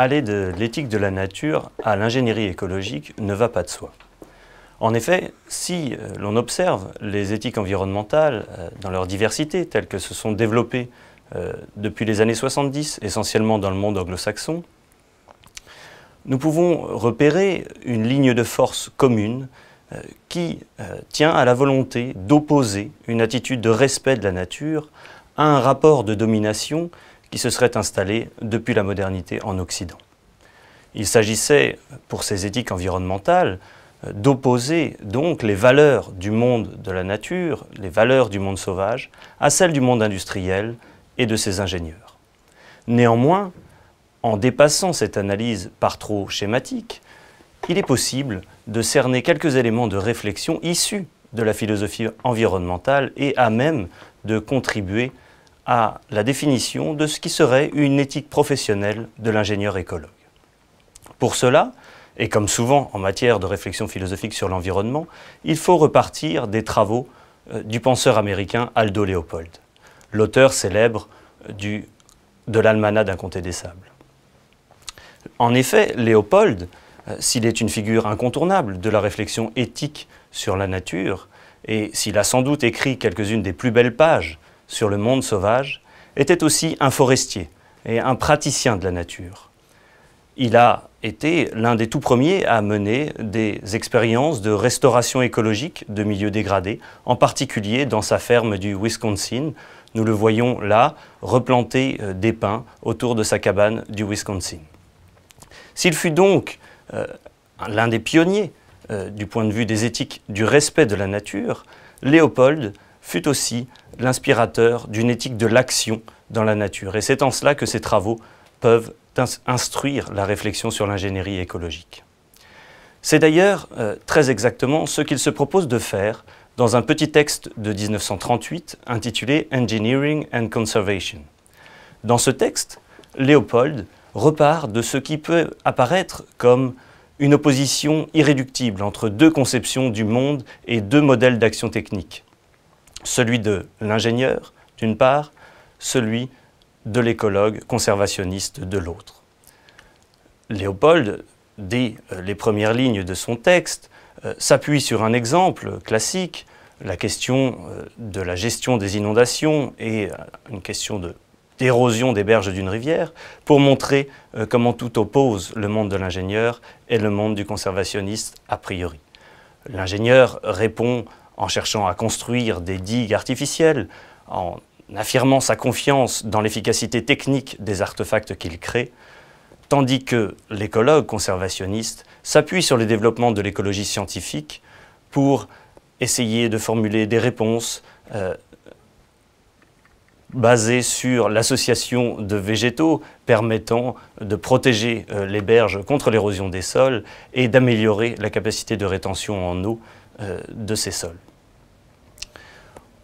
Aller de l'éthique de la nature à l'ingénierie écologique ne va pas de soi. En effet, si euh, l'on observe les éthiques environnementales euh, dans leur diversité, telles que se sont développées euh, depuis les années 70, essentiellement dans le monde anglo-saxon, nous pouvons repérer une ligne de force commune qui tient à la volonté d'opposer une attitude de respect de la nature à un rapport de domination qui se serait installé depuis la modernité en Occident. Il s'agissait, pour ces éthiques environnementales, d'opposer donc les valeurs du monde de la nature, les valeurs du monde sauvage, à celles du monde industriel et de ses ingénieurs. Néanmoins, en dépassant cette analyse par trop schématique, il est possible de cerner quelques éléments de réflexion issus de la philosophie environnementale et à même de contribuer à la définition de ce qui serait une éthique professionnelle de l'ingénieur écologue. Pour cela, et comme souvent en matière de réflexion philosophique sur l'environnement, il faut repartir des travaux euh, du penseur américain Aldo Leopold, l'auteur célèbre euh, du, de l'Almanach d'un comté des sables. En effet, Léopold, euh, s'il est une figure incontournable de la réflexion éthique sur la nature, et s'il a sans doute écrit quelques-unes des plus belles pages sur le monde sauvage, était aussi un forestier et un praticien de la nature. Il a été l'un des tout premiers à mener des expériences de restauration écologique de milieux dégradés, en particulier dans sa ferme du Wisconsin. Nous le voyons là replanter euh, des pins autour de sa cabane du Wisconsin. S'il fut donc euh, l'un des pionniers euh, du point de vue des éthiques du respect de la nature, Léopold fut aussi l'inspirateur d'une éthique de l'action dans la nature. Et c'est en cela que ses travaux peuvent instruire la réflexion sur l'ingénierie écologique. C'est d'ailleurs euh, très exactement ce qu'il se propose de faire dans un petit texte de 1938 intitulé Engineering and Conservation. Dans ce texte, Léopold repart de ce qui peut apparaître comme une opposition irréductible entre deux conceptions du monde et deux modèles d'action technique, celui de l'ingénieur, d'une part, celui de l'écologue conservationniste de l'autre. Léopold, dès euh, les premières lignes de son texte, euh, s'appuie sur un exemple classique, la question euh, de la gestion des inondations et une question d'érosion des berges d'une rivière, pour montrer comment tout oppose le monde de l'ingénieur et le monde du conservationniste a priori. L'ingénieur répond en cherchant à construire des digues artificielles, en affirmant sa confiance dans l'efficacité technique des artefacts qu'il crée, tandis que l'écologue conservationniste s'appuie sur le développement de l'écologie scientifique pour essayer de formuler des réponses euh, basées sur l'association de végétaux permettant de protéger euh, les berges contre l'érosion des sols et d'améliorer la capacité de rétention en eau euh, de ces sols.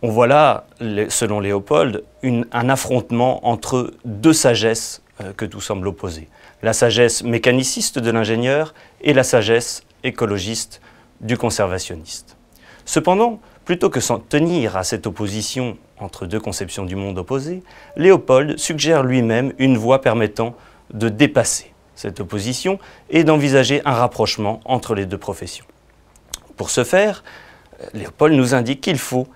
On voit là, selon Léopold, un affrontement entre deux sagesses euh, que tout semble opposer. La sagesse mécaniciste de l'ingénieur et la sagesse écologiste du conservationniste. Cependant, plutôt que s'en tenir à cette opposition entre deux conceptions du monde opposées, Léopold suggère lui-même une voie permettant de dépasser cette opposition et d'envisager un rapprochement entre les deux professions. Pour ce faire, euh, Léopold nous indique qu'il faut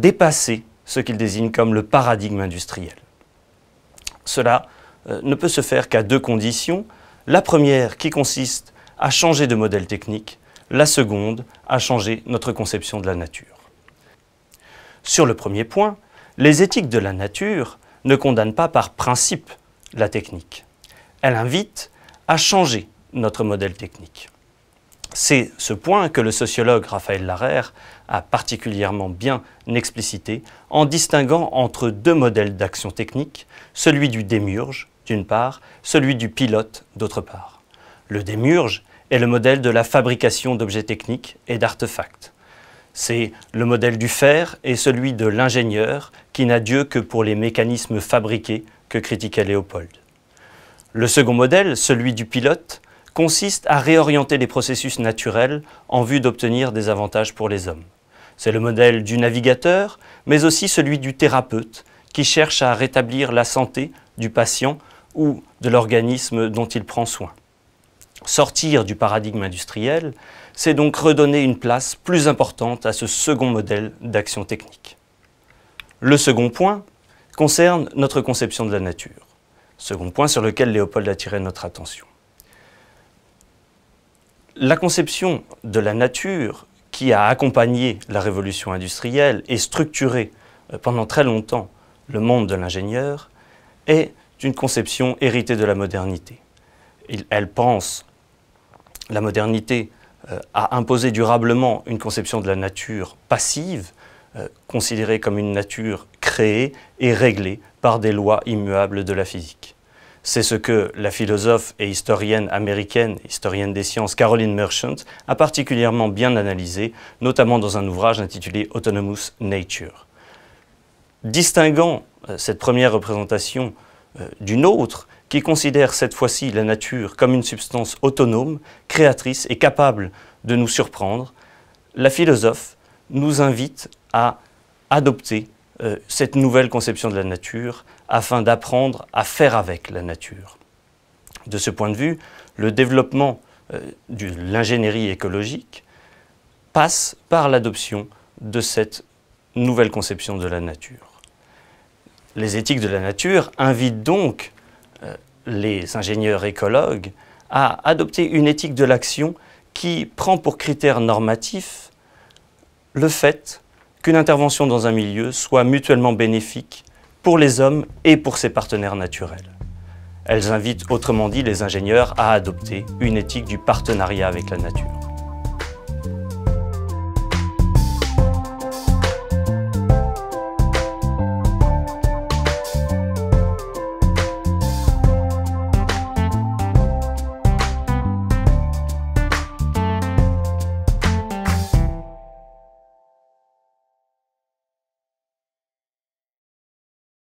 dépasser ce qu'il désigne comme le paradigme industriel. Cela euh, ne peut se faire qu'à deux conditions. La première qui consiste à changer de modèle technique, la seconde à changer notre conception de la nature. Sur le premier point, les éthiques de la nature ne condamnent pas par principe la technique. Elles invitent à changer notre modèle technique. C'est ce point que le sociologue Raphaël Larère a particulièrement bien explicité en distinguant entre deux modèles d'action technique, celui du démiurge, d'une part, celui du pilote, d'autre part. Le démiurge est le modèle de la fabrication d'objets techniques et d'artefacts. C'est le modèle du fer et celui de l'ingénieur qui n'a Dieu que pour les mécanismes fabriqués que critiquait Léopold. Le second modèle, celui du pilote, consiste à réorienter les processus naturels en vue d'obtenir des avantages pour les hommes. C'est le modèle du navigateur, mais aussi celui du thérapeute, qui cherche à rétablir la santé du patient ou de l'organisme dont il prend soin. Sortir du paradigme industriel, c'est donc redonner une place plus importante à ce second modèle d'action technique. Le second point concerne notre conception de la nature, second point sur lequel Léopold attirait notre attention la conception de la nature qui a accompagné la révolution industrielle et structuré euh, pendant très longtemps le monde de l'ingénieur est une conception héritée de la modernité. elle pense la modernité euh, a imposé durablement une conception de la nature passive, euh, considérée comme une nature créée et réglée par des lois immuables de la physique. C'est ce que la philosophe et historienne américaine, historienne des sciences Caroline Merchant, a particulièrement bien analysé, notamment dans un ouvrage intitulé Autonomous Nature. Distinguant euh, cette première représentation euh, d'une autre, qui considère cette fois-ci la nature comme une substance autonome, créatrice et capable de nous surprendre, la philosophe nous invite à adopter euh, cette nouvelle conception de la nature afin d'apprendre à faire avec la nature. De ce point de vue, le développement euh, de l'ingénierie écologique passe par l'adoption de cette nouvelle conception de la nature. Les éthiques de la nature invitent donc euh, les ingénieurs écologues à adopter une éthique de l'action qui prend pour critère normatif le fait qu'une intervention dans un milieu soit mutuellement bénéfique pour les hommes et pour ses partenaires naturels. Elles invitent autrement dit les ingénieurs à adopter une éthique du partenariat avec la nature.